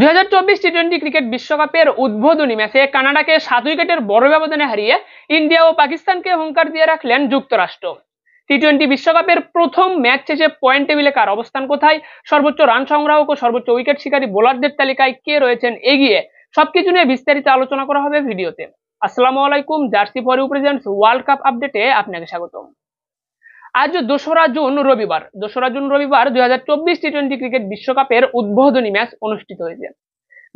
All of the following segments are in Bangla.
দুই হাজার ক্রিকেট বিশ্বকাপের উদ্বোধনী ম্যাচে কানাডাকে সাত উইকেটের বড় ব্যবধানে হারিয়ে ইন্ডিয়া ও পাকিস্তানকে হুঙ্কার দিয়ে রাখলেন যুক্তরাষ্ট্র টি টোয়েন্টি বিশ্বকাপের প্রথম ম্যাচ শেষে পয়েন্ট টেবিলে কার অবস্থান কোথায় সর্বোচ্চ রান সংগ্রাহক ও সর্বোচ্চ উইকেট শিকারী বোলারদের তালিকায় কে রয়েছেন এগিয়ে সবকিছু নিয়ে বিস্তারিত আলোচনা করা হবে ভিডিওতে আসসালামু আলাইকুম jersey for you presents world cup আপডেটে আপনাকে স্বাগতম আজ দোসরা জুন রবিবার দোসরা জুন রবিবার দুই হাজার চব্বিশ ক্রিকেট বিশ্বকাপের উদ্বোধনী ম্যাচ অনুষ্ঠিত হয়েছে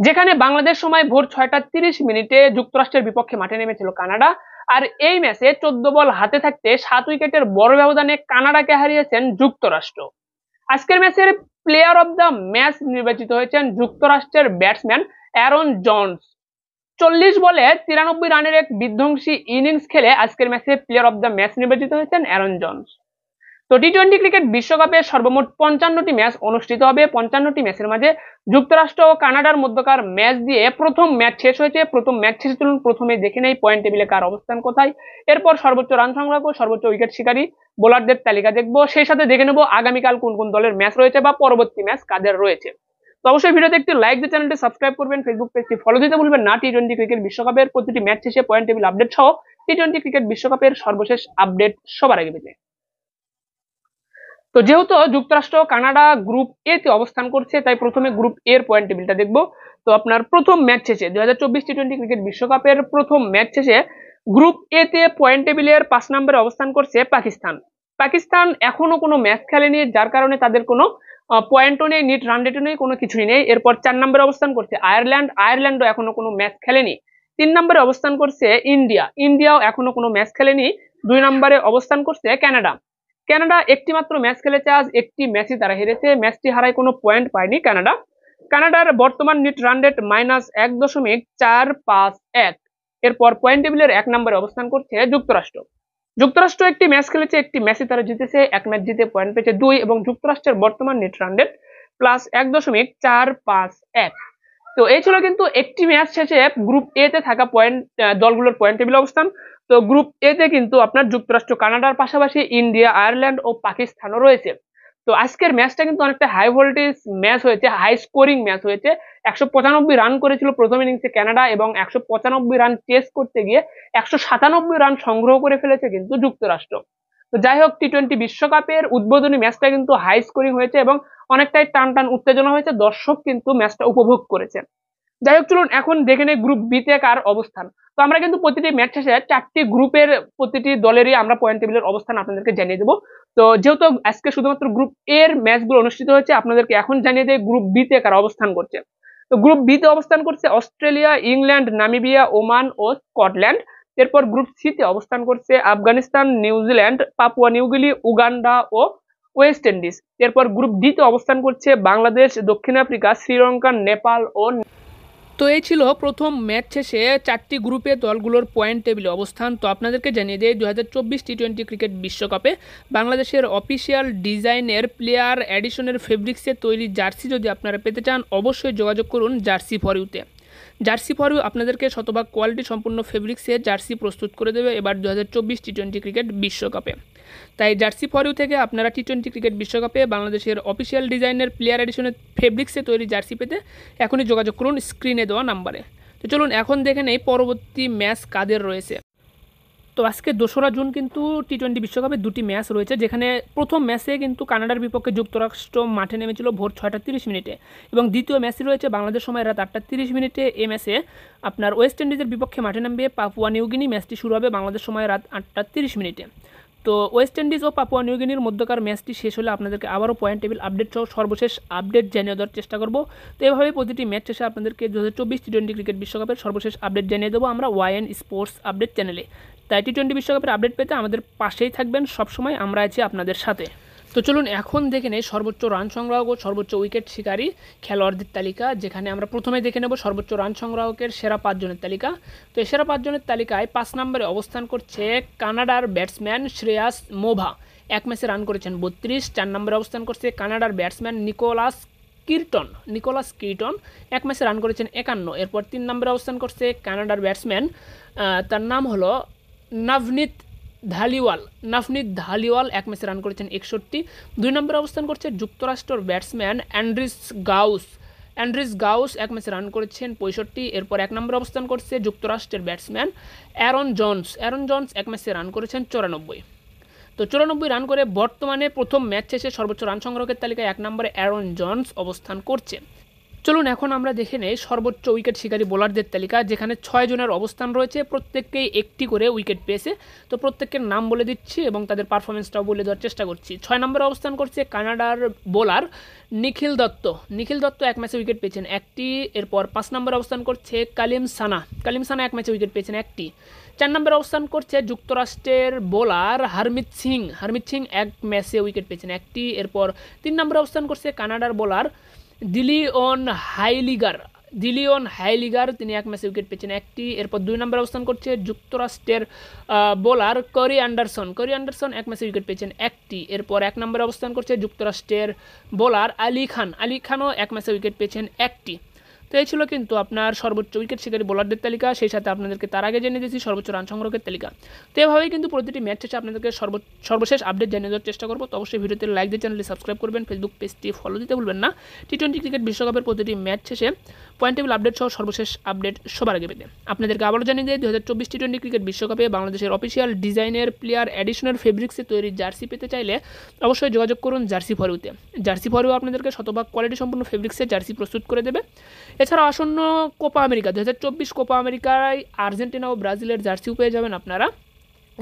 যেখানে বাংলাদেশ সময় ভোর ছয়টা তিরিশ মিনিটে যুক্তরাষ্ট্রের বিপক্ষে মাঠে নেমেছিল কানাডা আর এই ম্যাচে চোদ্দ বল হাতে থাকতে সাত উইকেটের বড় ব্যবধানে কানাডাকে হারিয়েছেন যুক্তরাষ্ট্র আজকের ম্যাচের প্লেয়ার অব দ্য ম্যাচ নির্বাচিত হয়েছেন যুক্তরাষ্ট্রের ব্যাটসম্যান অ্যারন জনস চল্লিশ বলে তিরানব্বই রানের এক বিধ্বংসী ইনিংস খেলে আজকের ম্যাচে প্লেয়ার অব দ্য ম্যাচ নির্বাচিত হয়েছেন অ্যারন জনস তো টি টোয়েন্টি ক্রিকেট বিশ্বকাপে সর্বমোট পঞ্চান্নটি ম্যাচ অনুষ্ঠিত হবে পঞ্চান্নটি ম্যাচের মাঝে যুক্তরাষ্ট্র ও কানাডার মধ্যকার ম্যাচ দিয়ে প্রথম ম্যাচ শেষ হয়েছে প্রথম ম্যাচ শেষ চলুন প্রথমে দেখে নেই পয়েন্ট টেবিলে কার অবস্থান কোথায় এরপর সর্বোচ্চ রান সংগ্রাহক সর্বোচ্চ উইকেট শিকারী বোলারদের তালিকা দেখবো সেই সাথে দেখে নেবো আগামীকাল কোন কোন দলের ম্যাচ রয়েছে বা পরবর্তী ম্যাচ কাদের রয়েছে তো অবশ্যই ভিডিওতে একটি লাইক দিয়ে চ্যানেলটি সাবস্ক্রাইব করবেন ফেসবুক পেজটি ফলো দিতে ভুলবেন না টি টোয়েন্টি ক্রিকেট বিশ্বকাপের প্রতিটি ম্যাচ শেষে পয়েন্ট টেবিল আপডেট সহ টি টোয়েন্টি ক্রিকেট বিশ্বকাপের সর্বশেষ আপডেট সবার আগে পেতে তো যেহেতু যুক্তরাষ্ট্র কানাডা গ্রুপ এ তে অবস্থান করছে তাই প্রথমে গ্রুপ এর পয়েন্ট টেবিলটা দেখব তো আপনার প্রথম ম্যাচ শেষে দু হাজার চব্বিশ টি টোয়েন্টি ক্রিকেট বিশ্বকাপের প্রথম ম্যাচ শেষে গ্রুপ এ তে পয়েন্ট টেবিলের পাঁচ নম্বরে অবস্থান করছে পাকিস্তান পাকিস্তান এখনো কোনো ম্যাচ খেলেনি যার কারণে তাদের কোনো পয়েন্টও নেই নিট রান রেটও নেই কোনো কিছুই নেই এরপর চার নম্বরে অবস্থান করছে আয়ারল্যান্ড আয়ারল্যান্ডও এখনো কোনো ম্যাচ খেলেনি তিন নম্বরে অবস্থান করছে ইন্ডিয়া ইন্ডিয়াও এখনো কোনো ম্যাচ খেলেনি দুই নম্বরে অবস্থান করছে ক্যানাডা কানাডা একটিমাত্র ম্যাচ খেলেছে আজ একটি ম্যাচই তারা হেরেছে ম্যাচটি হারায় কোনো পয়েন্ট পায়নি কানাডা কানাডার বর্তমান নিট রান রেট মাইনাস এক দশমিক চার পাঁচ এক এরপর পয়েন্ট টেবিলের এক নম্বরে অবস্থান করছে যুক্তরাষ্ট্র যুক্তরাষ্ট্র একটি ম্যাচ খেলেছে একটি ম্যাচে তারা জিতেছে এক ম্যাচ জিতে পয়েন্ট পেয়েছে দুই এবং যুক্তরাষ্ট্রের বর্তমান নেট রান রেট প্লাস এক দশমিক চার পাঁচ এক তো এই ছিল কিন্তু একটি ম্যাচ শেষে গ্রুপ এ তে থাকা পয়েন্ট দলগুলোর পয়েন্ট টেবিল অবস্থান তো গ্রুপ এ তে কিন্তু আপনার যুক্তরাষ্ট্র কানাডার পাশাপাশি ইন্ডিয়া আয়ারল্যান্ড ও পাকিস্তানও রয়েছে তো আজকের ম্যাচটা কিন্তু অনেকটা হাই ভোল্টেজ ম্যাচ হয়েছে হাই স্কোরিং ম্যাচ হয়েছে একশো রান করেছিল প্রথম ইনিংসে ক্যানাডা এবং একশো পঁচানব্বই রান চেস করতে গিয়ে একশো রান সংগ্রহ করে ফেলেছে কিন্তু যুক্তরাষ্ট্র তো যাই হোক টি টোয়েন্টি বিশ্বকাপের উদ্বোধনী ম্যাচটা কিন্তু হাই স্কোরিং হয়েছে এবং অনেকটাই টান টান উত্তেজনা হয়েছে দর্শক কিন্তু ম্যাচটা উপভোগ করেছেন যাই হোক চলুন এখন দেখে নেই গ্রুপ বি তে কার অবস্থান তো আমরা কিন্তু প্রতিটি ম্যাচ শেষে চারটি গ্রুপের প্রতিটি দলেরই আমরা পয়েন্ট টেবিলের অবস্থান আপনাদেরকে জানিয়ে দেবো তো যেহেতু আজকে শুধুমাত্র গ্রুপ এর ম্যাচগুলো অনুষ্ঠিত হয়েছে আপনাদেরকে এখন জানিয়ে দেয় গ্রুপ বি তে কার অবস্থান করছে তো গ্রুপ বি তে অবস্থান করছে অস্ট্রেলিয়া ইংল্যান্ড নামিবিয়া ওমান ও স্কটল্যান্ড এরপর গ্রুপ সি তে অবস্থান করছে Afghanistan New Zealand Papua New Guinea Uganda ও ওয়েস্ট ইন্ডিজ এরপর গ্রুপ ডি তে অবস্থান করছে বাংলাদেশ দক্ষিণ আফ্রিকা শ্রীলঙ্কা নেপাল ও তো এই ছিল প্রথম ম্যাচ শেষে চারটি গ্রুপে দলগুলোর পয়েন্ট টেবিলে অবস্থান তো আপনাদেরকে জানিয়ে দেয় দু হাজার চব্বিশ টি টোয়েন্টি ক্রিকেট বিশ্বকাপে বাংলাদেশের অফিসিয়াল ডিজাইনের প্লেয়ার অ্যাডিশনের ফেব্রিক্সে তৈরি জার্সি যদি আপনারা পেতে চান অবশ্যই যোগাযোগ করুন জার্সি ফরিউতে জার্সি ফরিউ আপনাদেরকে শতভাগ কোয়ালিটি সম্পূর্ণ ফেব্রিক্সে জার্সি প্রস্তুত করে দেবে এবার দু হাজার চব্বিশ টি টোয়েন্টি ক্রিকেট বিশ্বকাপে তাই জার্সি ফরিউ থেকে আপনারা টি টোয়েন্টি ক্রিকেট বিশ্বকাপে বাংলাদেশের অফিসিয়াল ডিজাইনের প্লেয়ার এডিশনের ফেব্রিক্সে তৈরি জার্সি পেতে এখনই যোগাযোগ করুন স্ক্রিনে দেওয়া নাম্বারে তো চলুন এখন দেখে নেই পরবর্তী ম্যাচ কাদের রয়েছে তো আজকে দোসরা জুন কিন্তু টি টোয়েন্টি বিশ্বকাপে দুটি ম্যাচ রয়েছে যেখানে প্রথম ম্যাচে কিন্তু কানাডার বিপক্ষে যুক্তরাষ্ট্র মাঠে নেমেছিল ভোর ছয়টা তিরিশ মিনিটে এবং দ্বিতীয় ম্যাচে রয়েছে বাংলাদেশ সময় রাত আটটা তিরিশ মিনিটে এ ম্যাচে আপনার ওয়েস্ট ইন্ডিজের বিপক্ষে মাঠে নামবে পাপুয়া নিউগিনি ম্যাচটি শুরু হবে বাংলাদেশ সময় রাত আটটা তিরিশ মিনিটে তো ওয়েস্ট ইন্ডিজ ও পাপুয়া নিউগিনির মধ্যকার ম্যাচটি শেষ হলে আপনাদেরকে আবারও পয়েন্ট টেবিল আপডেট সহ সর্বশেষ আপডেট জানিয়ে দেওয়ার চেষ্টা করব তো এভাবে প্রতিটি ম্যাচ শেষে আপনাদেরকে দু হাজার চব্বিশ টি টোয়েন্টি ক্রিকেট বিশ্বকাপের সর্বশেষ আপডেট জানিয়ে দেবো আমরা ওয়াইএন স্পোর্টস আপডেট চ্যানেলে তাই টি টোয়েন্টি বিশ্বকাপের আপডেট পেতে আমাদের পাশেই থাকবেন সবসময় আমরা আছি আপনাদের সাথে তো চলুন এখন দেখে নেই সর্বোচ্চ রান সংগ্রাহক ও সর্বোচ্চ উইকেট শিকারী খেলোয়াড়দের তালিকা যেখানে আমরা প্রথমে দেখে নেব সর্বোচ্চ রান সংগ্রাহকের সেরা পাঁচজনের তালিকা তো এই সেরা পাঁচজনের তালিকায় পাঁচ নম্বরে অবস্থান করছে কানাডার ব্যাটসম্যান শ্রেয়াস মোভা এক ম্যাচে রান করেছেন বত্রিশ চার নম্বরে অবস্থান করছে কানাডার batsman Nicholas Kirton Nicholas Kirton এক ম্যাচে রান করেছেন একান্ন এরপর তিন নম্বরে অবস্থান করছে কানাডার ব্যাটসম্যান তার নাম হলো নভনীত ধালিওয়াল নাফনিদ ধালিওয়াল এক ম্যাচে রান করেছেন একষট্টি দুই নম্বরে অবস্থান করছে যুক্তরাষ্ট্রের batsman Andries Gous Andries Gous এক ম্যাচে রান করেছেন পঁয়ষট্টি এরপর এক নম্বরে অবস্থান করছে যুক্তরাষ্ট্রের batsman Aaron Jones Aaron Jones এক ম্যাচে রান করেছেন চৌরানব্বই তো চুরানব্বই রান করে বর্তমানে প্রথম ম্যাচ শেষে সর্বোচ্চ রান সংগ্রহের তালিকায় এক নম্বরে অ্যারন জনস অবস্থান করছে চলুন এখন আমরা দেখে নেই সর্বোচ্চ উইকেট শিকারী বোলারদের তালিকা যেখানে ছয় জনের অবস্থান রয়েছে প্রত্যেককেই একটি করে উইকেট পেয়েছে তো প্রত্যেকের নাম বলে দিচ্ছি এবং তাদের পারফরমেন্সটাও বলে দেওয়ার চেষ্টা করছি ছয় নম্বরে অবস্থান করছে কানাডার বোলার নিখিল দত্ত নিখিল দত্ত এক ম্যাচে উইকেট পেয়েছেন একটি এরপর পাঁচ নম্বরে অবস্থান করছে কালিম সানা কালিম সানা এক ম্যাচে উইকেট পেয়েছেন একটি চার নম্বরে অবস্থান করছে যুক্তরাষ্ট্রের বোলার হারমিত সিং হারমিত সিং এক ম্যাচে উইকেট পেয়েছেন একটি এরপর তিন নম্বরে অবস্থান করছে কানাডার বোলার দিলিওন হাইলিগার দিলিওন হাইলিগার তিনি এক ম্যাচে উইকেট পেয়েছেন একটি এরপর দুই নম্বর অবস্থান করছে যুক্তরাষ্ট্রের বোলার করি অ্যান্ডারসন করি অ্যান্ডারসন এক ম্যাচে উইকেট পেয়েছেন একটি এরপর এক নম্বরে অবস্থান করছে যুক্তরাষ্ট্রের বোলার আলী খান আলী খানও এক ম্যাচে উইকেট পেয়েছেন একটি তো এই ছিল কিন্তু আপনার সর্বোচ্চ উইকেট শিকারী বোলারদের তালিকা সেই সাথে আপনাদেরকে তার আগে জেনে দিয়েছি সর্বোচ্চ রান সংগ্রহের তালিকা তো এভাবেই কিন্তু প্রতিটি ম্যাচ শেষে আপনাদেরকে সর্বশেষ আপডেট জানিয়ে দেওয়ার চেষ্টা করবো তো অবশ্যই ভিডিওতে লাইক দিয়ে চ্যানেলে সাবস্ক্রাইব করবেন ফেসবুক পেজটি ফলো দিতে ভুলবেন না টি টোয়েন্টি ক্রিকেট বিশ্বকাপের প্রতিটি ম্যাচ শেষে পয়েন্ট টেবিল আপডেট সহ সর্বশেষ আপডেট সবার আগে পেতে আপনাদেরকে আবারও জানিয়ে দেয় দু হাজার চব্বিশ টি টোয়েন্টি ক্রিকেট বিশ্বকাপে বাংলাদেশের অফিসিয়াল ডিজাইনের প্লেয়ার অ্যাডিশনাল ফেব্রিক্সে তৈরি জার্সি পেতে চাইলে অবশ্যই যোগাযোগ করুন জার্সি ফরিউতে জার্সি ফরিউ আপনাদেরকে শতভাগ কোয়ালিটি সম্পূর্ণ ফেব্রিক্সে জার্সি প্রস্তুত করে দেবে এছাড়া আসন্ন কোপা আমেরিকা দু হাজার চব্বিশ কোপা আমেরিকায় আর্জেন্টিনা ও ব্রাজিলের জার্সিও পেয়ে যাবেন আপনারা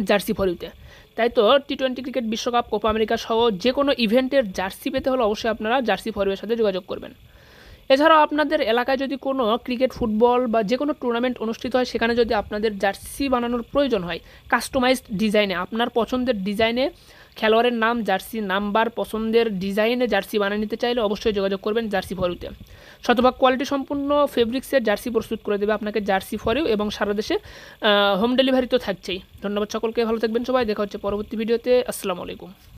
জার্সি ফরিউতে তাই তো টি টোয়েন্টি ক্রিকেট বিশ্বকাপ কোপা আমেরিকা সহ যে কোনো ইভেন্টের জার্সি পেতে হলে অবশ্যই আপনারা জার্সি ফরিউয়ের সাথে যোগাযোগ করবেন এছাড়াও আপনাদের এলাকায় যদি কোনো ক্রিকেট ফুটবল বা যে কোনো টুর্নামেন্ট অনুষ্ঠিত হয় সেখানে যদি আপনাদের জার্সি বানানোর প্রয়োজন হয় কাস্টমাইজড ডিজাইনে আপনার পছন্দের ডিজাইনে খেলোয়াড়ের নাম জার্সি নাম্বার পছন্দের ডিজাইনে জার্সি বানিয়ে নিতে চাইলে অবশ্যই যোগাযোগ করবেন জার্সি ফরিউতে শতভাগ কোয়ালিটি সম্পূর্ণ ফেব্রিক্সের জার্সি প্রস্তুত করে দেবে আপনাকে জার্সি ফরিউ এবং সারা দেশে হোম ডেলিভারি তো থাকছেই ধন্যবাদ সকলকে ভালো থাকবেন সবাই দেখা হচ্ছে পরবর্তী ভিডিওতে আসসালামু আলাইকুম